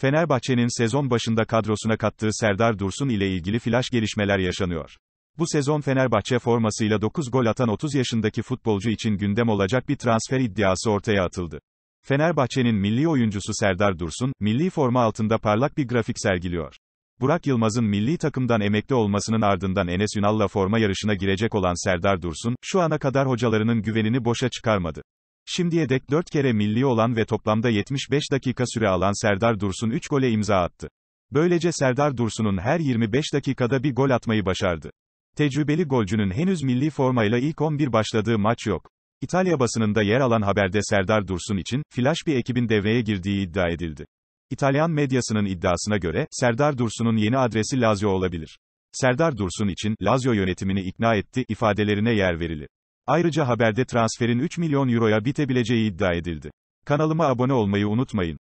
Fenerbahçe'nin sezon başında kadrosuna kattığı Serdar Dursun ile ilgili flash gelişmeler yaşanıyor. Bu sezon Fenerbahçe formasıyla 9 gol atan 30 yaşındaki futbolcu için gündem olacak bir transfer iddiası ortaya atıldı. Fenerbahçe'nin milli oyuncusu Serdar Dursun, milli forma altında parlak bir grafik sergiliyor. Burak Yılmaz'ın milli takımdan emekli olmasının ardından Enes Ünal'la forma yarışına girecek olan Serdar Dursun, şu ana kadar hocalarının güvenini boşa çıkarmadı. Şimdiye dek 4 kere milli olan ve toplamda 75 dakika süre alan Serdar Dursun 3 gole imza attı. Böylece Serdar Dursun'un her 25 dakikada bir gol atmayı başardı. Tecrübeli golcünün henüz milli formayla ilk 11 başladığı maç yok. İtalya basınında yer alan haberde Serdar Dursun için, flash bir ekibin devreye girdiği iddia edildi. İtalyan medyasının iddiasına göre, Serdar Dursun'un yeni adresi Lazio olabilir. Serdar Dursun için, Lazio yönetimini ikna etti, ifadelerine yer verilir. Ayrıca haberde transferin 3 milyon euroya bitebileceği iddia edildi. Kanalıma abone olmayı unutmayın.